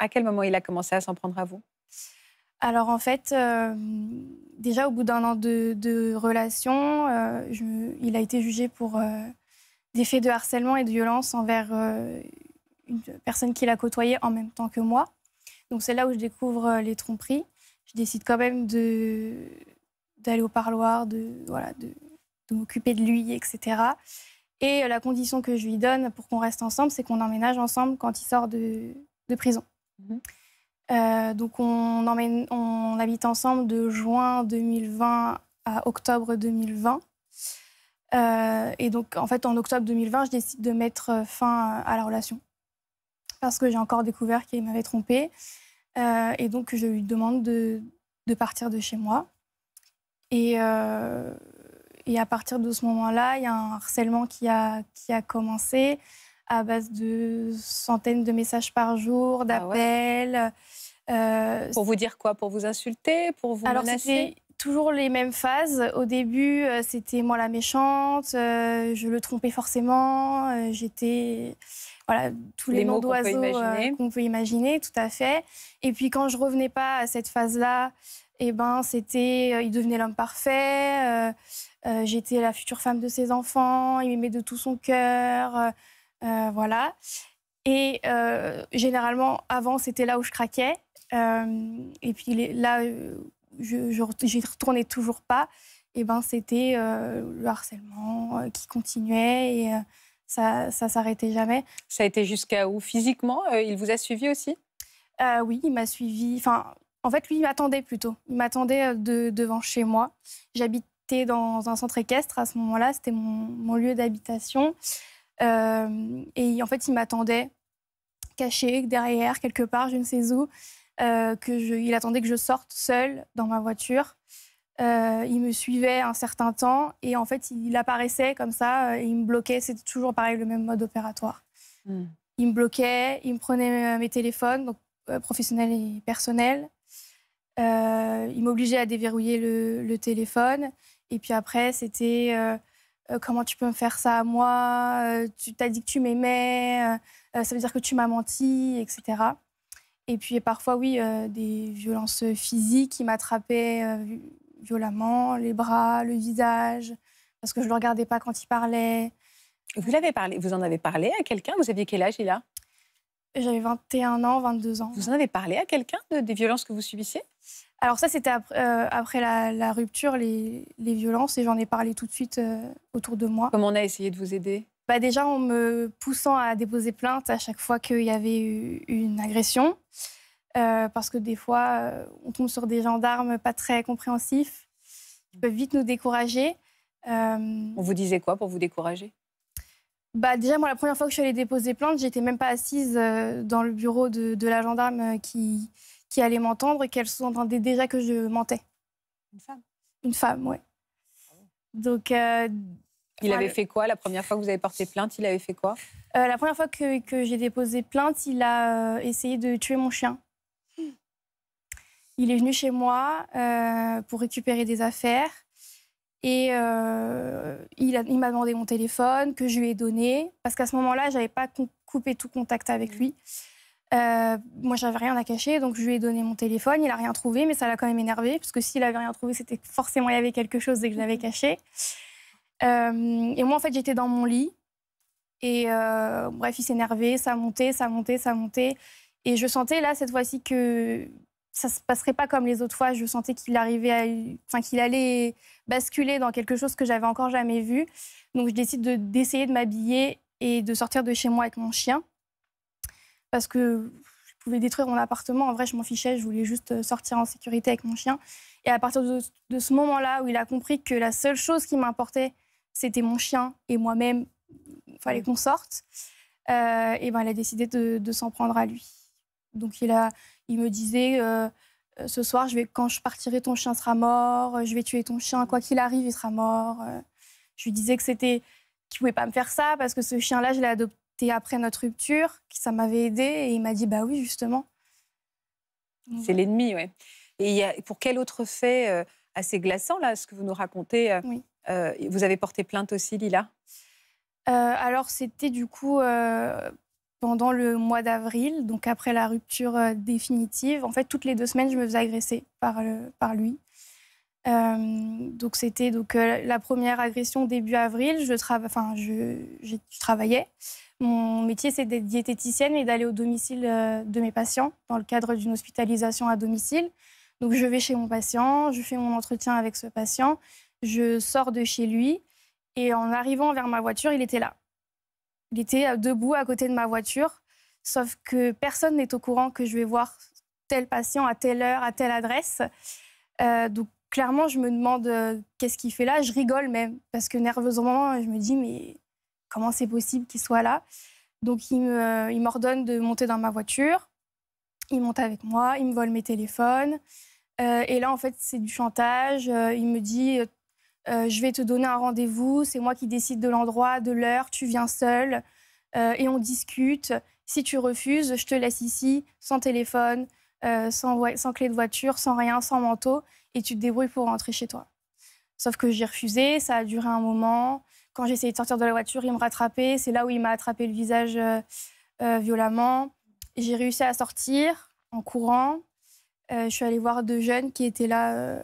à quel moment il a commencé à s'en prendre à vous alors en fait, euh, déjà au bout d'un an de, relation, euh, il a été jugé pour euh, des faits de harcèlement et de violence envers une personne qu'il a côtoyée en même temps que moi. Donc c'est là où je découvre les tromperies. Je décide quand même de d'aller au parloir, de voilà, de, m'occuper de lui, etc. Et la condition que je lui donne pour qu'on reste ensemble, c'est qu'on emménage ensemble quand il sort de prison. Mhm. Euh, donc on, habite ensemble de juin 2020 à octobre 2020. Euh, et donc, en fait, en octobre 2020, je décide de mettre fin à la relation parce que j'ai encore découvert qu'il m'avait trompée. Euh, et donc, je lui demande de, partir de chez moi. Et, à partir de ce moment-là, il y a un harcèlement qui a commencé à base de centaines de messages par jour, ah d'appels. Euh, pour vous dire quoi Pour vous insulter Pour vous Alors, menacer toujours les mêmes phases. Au début, euh, c'était moi la méchante, euh, je le trompais forcément, j'étais. Voilà, tous les, les mots qu'on peut, imaginer, tout à fait. Et puis quand je revenais pas à cette phase-là, et eh ben, c'était, il devenait l'homme parfait, j'étais la future femme de ses enfants, il m'aimait de tout son cœur, euh, voilà. Et euh, généralement, avant, c'était là où je craquais. Euh, et puis là, je ne retournais toujours pas. Et ben, c'était le harcèlement qui continuait. Et, ça, ne s'arrêtait jamais. Ça a été jusqu'à où physiquement Il vous a suivi aussi Oui, il m'a suivi. Enfin, en fait, lui, il m'attendait plutôt. Il m'attendait devant chez moi. J'habitais dans un centre équestre à ce moment-là. C'était mon, lieu d'habitation. Euh, et en fait, il m'attendait caché derrière, quelque part, je ne sais où. Euh, que je, il attendait que je sorte seule dans ma voiture. Euh, il me suivait un certain temps et en fait, il apparaissait comme ça il me bloquait. C'était toujours pareil, le même mode opératoire. Hmm. Il me bloquait, il me prenait mes téléphones, donc professionnels et personnels. il m'obligeait à déverrouiller le, le, téléphone. Et puis après, c'était euh, comment tu peux me faire ça à moi euh, Tu t'as dit que tu m'aimais, euh, ça veut dire que tu m'as menti, etc. Et puis parfois, oui, des violences physiques. qui m'attrapait violemment, les bras, le visage, parce que je ne le regardais pas quand il parlait. Vous, l'avez parlé, vous en avez parlé à quelqu'un Vous aviez quel âge, il a J'avais 21 ans, 22 ans. Vous en avez parlé à quelqu'un des violences que vous subissiez alors ça, c'était après, euh, la, rupture, les, violences, et j'en ai parlé tout de suite euh, autour de moi. Comment on a essayé de vous aider bah, Déjà en me poussant à déposer plainte à chaque fois qu'il y avait une agression, euh, parce que des fois, on tombe sur des gendarmes pas très compréhensifs, qui peuvent vite nous décourager. On vous disait quoi pour vous décourager bah déjà, moi, la première fois que je suis allée déposer plainte, j'étais même pas assise dans le bureau de la gendarme qui, qui allait m'entendre et qu'elle sous-entendait déjà que je mentais. Une femme Une femme, oui. Donc. Euh, il avait fait quoi la première fois que vous avez porté plainte Il avait fait quoi euh, La première fois que, j'ai déposé plainte, il a euh, essayé de tuer mon chien. Il est venu chez moi pour récupérer des affaires et il m'a demandé mon téléphone que je lui ai donné parce qu'à ce moment-là, j'avais pas coupé tout contact avec lui. Euh, moi, j'avais rien à cacher, donc je lui ai donné mon téléphone. Il n'a rien trouvé, mais ça l'a quand même énervé, parce que s'il avait rien trouvé, c'était forcément il y avait quelque chose et que je l'avais mhm. caché. Euh, et moi, en fait, j'étais dans mon lit. Et euh, bref, il s'énervait, ça montait, ça montait, ça montait. Et je sentais là, cette fois-ci, que ça se passerait pas comme les autres fois. Je sentais qu'il arrivait, enfin, qu'il allait basculer dans quelque chose que j'avais encore jamais vu. Donc, je décide d'essayer de m'habiller et de sortir de chez moi avec mon chien parce que je pouvais détruire mon appartement. En vrai, je m'en fichais, je voulais juste euh, sortir en sécurité avec mon chien. Et à partir de, ce moment-là, où il a compris que la seule chose qui m'importait, c'était mon chien et moi-même, il fallait qu'on sorte, euh, et ben, il a décidé de, s'en prendre à lui. Donc il, a, il me disait, euh, euh, ce soir, je vais, quand je partirai, ton chien sera mort, je vais tuer ton chien, quoi qu'il arrive, il sera mort. Je lui disais que c'était qu'il ne pouvait pas me faire ça parce que ce chien-là, je l'ai adopté après notre rupture, que ça m'avait aidé. Et il m'a dit, bah oui, justement. C'est l'ennemi, oui. Et y a, pour quel autre fait euh, assez glaçant, là, ce que vous nous racontez euh, oui. Euh, vous avez porté plainte aussi, Lila Alors, c'était du coup pendant le mois d'avril, donc après la rupture définitive. En fait, toutes les deux semaines, je me faisais agresser par, par lui. Euh, donc c'était donc euh, la première agression début avril. Je, enfin, je... travaillais. Mon métier, c'est d'être diététicienne et d'aller au domicile euh, de mes patients dans le cadre d'une hospitalisation à domicile. Donc, je vais chez mon patient, je fais mon entretien avec ce patient, je sors de chez lui et en arrivant vers ma voiture, il était là. Il était debout à côté de ma voiture, sauf que personne n'est au courant que je vais voir tel patient à telle heure, à telle adresse. donc, clairement, je me demande euh, qu'est-ce qu'il fait là. Je rigole même, parce que nerveusement, je me dis, mais comment c'est possible qu'il soit là Donc, il euh, m'ordonne de monter dans ma voiture. Il monte avec moi, il me vole mes téléphones. Euh, et là, en fait, c'est du chantage. il me dit, je vais te donner un rendez-vous, c'est moi qui décide de l'endroit, de l'heure, tu viens seul et on discute. Si tu refuses, je te laisse ici, sans téléphone, euh, sans, sans clé de voiture, sans rien, sans manteau, et tu te débrouilles pour rentrer chez toi. Sauf que j'ai refusé, ça a duré un moment. Quand j'ai essayé de sortir de la voiture, il me rattrapait. C'est là où il m'a attrapé le visage euh, euh, violemment. J'ai réussi à sortir en courant. je suis allée voir deux jeunes qui étaient là,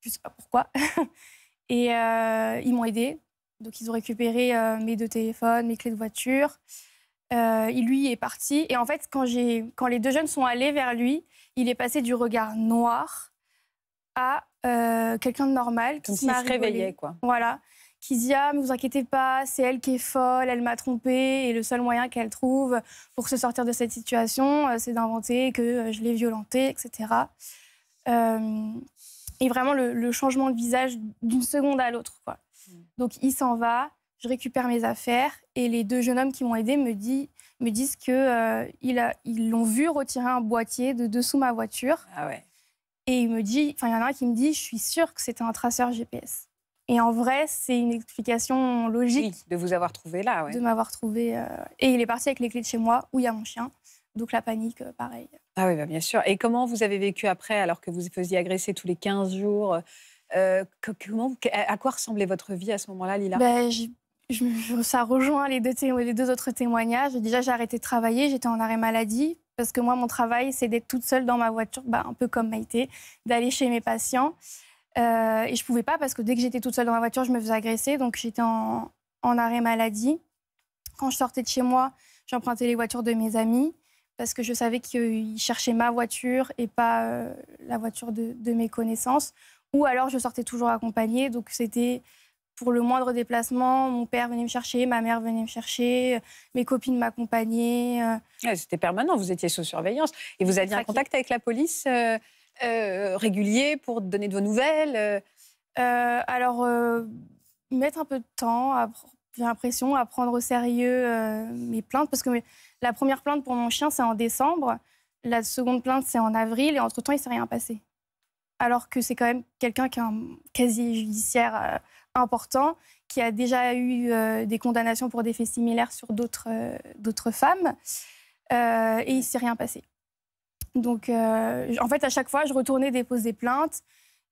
je ne sais pas pourquoi. et ils m'ont aidée. Donc ils ont récupéré mes deux téléphones, mes clés de voiture. Euh, il lui est parti. Et en fait, quand, quand les deux jeunes sont allés vers lui, il est passé du regard noir à euh, quelqu'un de normal qui Comme se réveillait, quoi. Voilà. Qui dit Ah, mais vous inquiétez pas, c'est elle qui est folle, elle m'a trompée, et le seul moyen qu'elle trouve pour se sortir de cette situation, euh, c'est d'inventer que je l'ai violentée, etc. et vraiment le, le, changement de visage d'une seconde à l'autre, quoi. Mm. Donc il s'en va, je récupère mes affaires et les deux jeunes hommes qui m'ont aidé me, dit, me disent qu'ils euh, ils l'ont vu retirer un boîtier de dessous ma voiture. Ah ouais. Et il me dit, enfin il y en a un qui me dit, je suis sûre que c'était un traceur GPS. Et en vrai, c'est une explication logique. de vous avoir trouvé là, De m'avoir trouvé. Euh, et il est parti avec les clés de chez moi, où il y a mon chien. Donc la panique, euh, pareil. Ah oui, bah, bien sûr. Et comment vous avez vécu après, alors que vous vous faisiez agresser tous les 15 jours comment, À quoi ressemblait votre vie à ce moment-là, Lila ben, ça rejoint les deux, les deux autres témoignages. Déjà, j'ai arrêté de travailler, j'étais en arrêt maladie, parce que moi, mon travail, c'est d'être toute seule dans ma voiture, bah, un peu comme Maïté, d'aller chez mes patients. Euh, et je pouvais pas, parce que dès que j'étais toute seule dans ma voiture, je me faisais agresser, donc j'étais en, arrêt maladie. Quand je sortais de chez moi, j'empruntais les voitures de mes amis, parce que je savais qu'ils cherchaient ma voiture et pas euh, la voiture de, de mes connaissances. Ou alors, je sortais toujours accompagnée, donc c'était pour le moindre déplacement, mon père venait me chercher, ma mère venait me chercher, euh, mes copines m'accompagnaient. Euh. Ah, c'était permanent, vous étiez sous surveillance. Et vous aviez un contact avec la police euh, régulier pour donner de vos nouvelles Alors, mettre un peu de temps, j'ai l'impression, à prendre au sérieux mes plaintes, parce que la première plainte pour mon chien, c'est en décembre, la seconde plainte, c'est en avril, et entre-temps, il ne s'est rien passé. Alors que c'est quand même quelqu'un qui a un casier judiciaire important, qui a déjà eu euh, des condamnations pour des faits similaires sur d'autres euh, d'autres femmes. Euh, et il ne s'est rien passé. Donc, en fait, à chaque fois, je retournais déposer plainte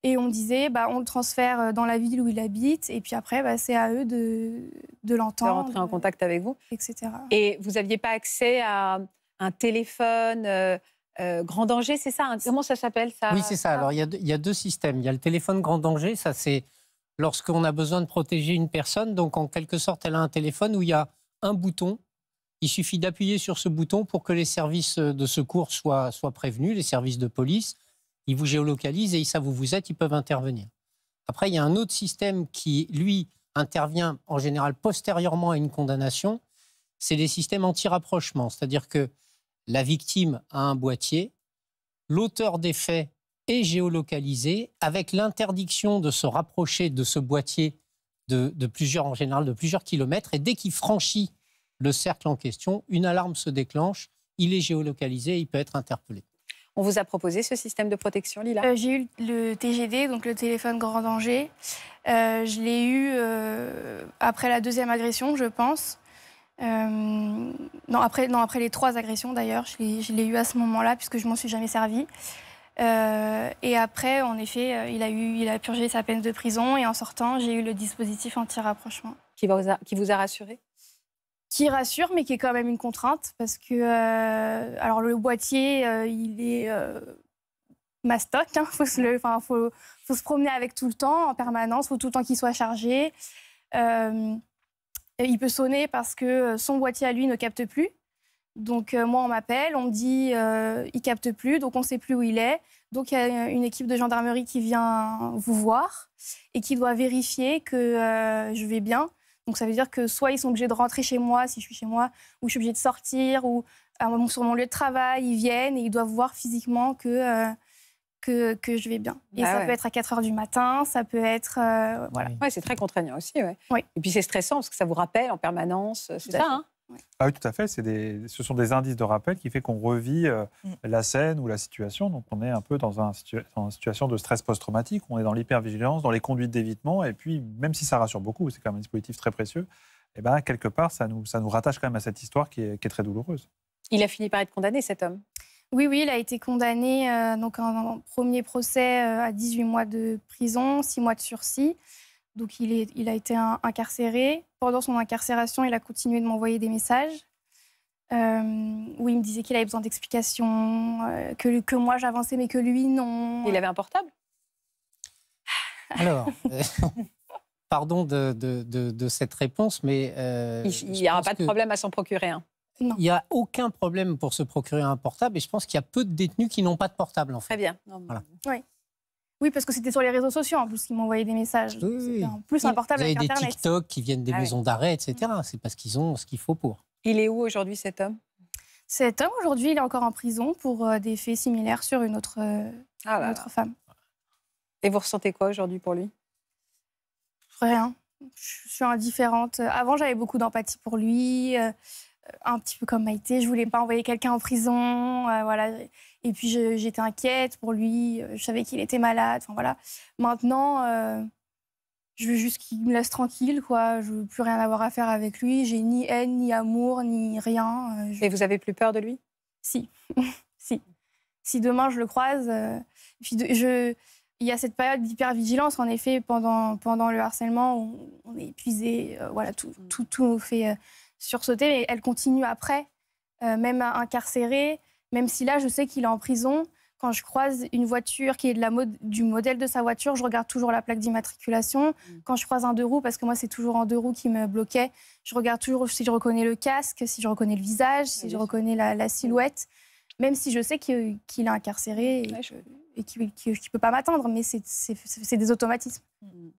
et on disait, bah, on le transfère dans la ville où il habite et puis après, bah, c'est à eux de, de l'entendre. De rentrer en contact avec vous. Etc. Et vous n'aviez pas accès à un téléphone grand danger, c'est ça hein Comment ça s'appelle ça Oui, c'est ça. Alors, il y, il y, a deux systèmes. Il y a le téléphone grand danger, ça c'est lorsqu'on a besoin de protéger une personne. Donc, en quelque sorte, elle a un téléphone où il y a un bouton. Il suffit d'appuyer sur ce bouton pour que les services de secours soient, soient prévenus, les services de police. Ils vous géolocalisent et ils savent où vous êtes, ils peuvent intervenir. Après, il y a un autre système qui, lui, intervient en général postérieurement à une condamnation. C'est les systèmes anti-rapprochement, c'est-à-dire que la victime a un boîtier, l'auteur des faits et géolocalisé, avec l'interdiction de se rapprocher de ce boîtier de, plusieurs, en général, de plusieurs kilomètres. Et dès qu'il franchit le cercle en question, une alarme se déclenche, il est géolocalisé et il peut être interpellé. On vous a proposé ce système de protection, Lila euh, J'ai eu le TGD, donc le téléphone grand danger. Euh, je l'ai eu euh, après la deuxième agression, je pense. non, après, non, après les trois agressions d'ailleurs, je l'ai eu à ce moment-là, puisque je m'en suis jamais servi euh, et après, en effet, euh, il a, eu, il a purgé sa peine de prison et en sortant, j'ai eu le dispositif anti-rapprochement. Qui, qui, vous a rassuré Qui rassure, mais qui est quand même une contrainte parce que, euh, alors le boîtier, il est mastoc, il hein, faut, se promener avec tout le temps, en permanence, il faut tout le temps qu'il soit chargé. il peut sonner parce que son boîtier à lui ne capte plus. Donc euh, moi, on m'appelle, on me dit euh, il capte plus, donc on ne sait plus où il est. Donc il y a une équipe de gendarmerie qui vient vous voir et qui doit vérifier que euh, je vais bien. Donc ça veut dire que soit ils sont obligés de rentrer chez moi si je suis chez moi, ou je suis obligée de sortir, ou sur mon lieu de travail, ils viennent et ils doivent voir physiquement que euh, que, je vais bien. Et bah ça peut être à 4 heures du matin, ça peut être. voilà. Oui, c'est très contraignant aussi. Oui. Et puis c'est stressant parce que ça vous rappelle en permanence. C'est ça, hein ah oui, tout à fait. ce sont des indices de rappel qui fait qu'on revit euh, mm. la scène ou la situation. Donc on est un peu dans, une situation de stress post-traumatique. On est dans l'hypervigilance, dans les conduites d'évitement. Et puis, même si ça rassure beaucoup, c'est quand même un dispositif très précieux, et eh ben, quelque part, ça nous, rattache quand même à cette histoire qui est, très douloureuse. Il a fini par être condamné, cet homme oui, oui, il a été condamné euh, donc en, premier procès euh, à 18 mois de prison, 6 mois de sursis. Donc il, a été incarcéré pendant son incarcération, il a continué de m'envoyer des messages euh, où il me disait qu'il avait besoin d'explications, euh, que, que moi j'avançais mais que lui non. Il avait un portable ah. Alors, euh, pardon de, de, de, cette réponse, mais... il n'y aura pas de problème à s'en procurer un. Il n'y a aucun problème pour se procurer un portable et je pense qu'il y a peu de détenus qui n'ont pas de portable en fait. Très bien. Oui. Oui, parce que c'était sur les réseaux sociaux en plus qu'ils m'envoyaient des messages. Oui, En plus, un portable Il y des TikTok qui viennent des ah maisons d'arrêt, etc. C'est parce qu'ils ont ce qu'il faut pour. Il est où aujourd'hui cet homme Cet homme, aujourd'hui, il est encore en prison pour euh, des faits similaires sur une autre, euh, ah autre femme. Et vous ressentez quoi aujourd'hui pour lui Rien. Je suis indifférente. Avant, j'avais beaucoup d'empathie pour lui. Euh, un petit peu comme Maïté, je voulais pas envoyer quelqu'un en prison. voilà et puis j'étais inquiète pour lui, euh, je savais qu'il était malade. Enfin voilà. Maintenant, euh, je veux juste qu'il me laisse tranquille, quoi. Je veux plus rien avoir à faire avec lui. J'ai ni haine, ni amour, ni rien. Euh, et vous avez plus peur de lui Si, si. Si demain je le croise, il y a cette période d'hypervigilance. En effet, pendant pendant le harcèlement, on, est épuisé. voilà, tout mm. tout tout nous fait sursauter. Mais elle continue après, même incarcérer... Même si là, je sais qu'il est en prison, quand je croise une voiture qui est de la mode, du modèle de sa voiture, je regarde toujours la plaque d'immatriculation. Mm. Quand je croise un deux roues, parce que moi c'est toujours en deux roues qui me bloquait, je regarde toujours si je reconnais le casque, si je reconnais le visage, si ah, je reconnais la, silhouette, même si je sais qu'il est incarcéré et, qu'il ne peut pas m'attendre, mais c'est des automatismes. Mm.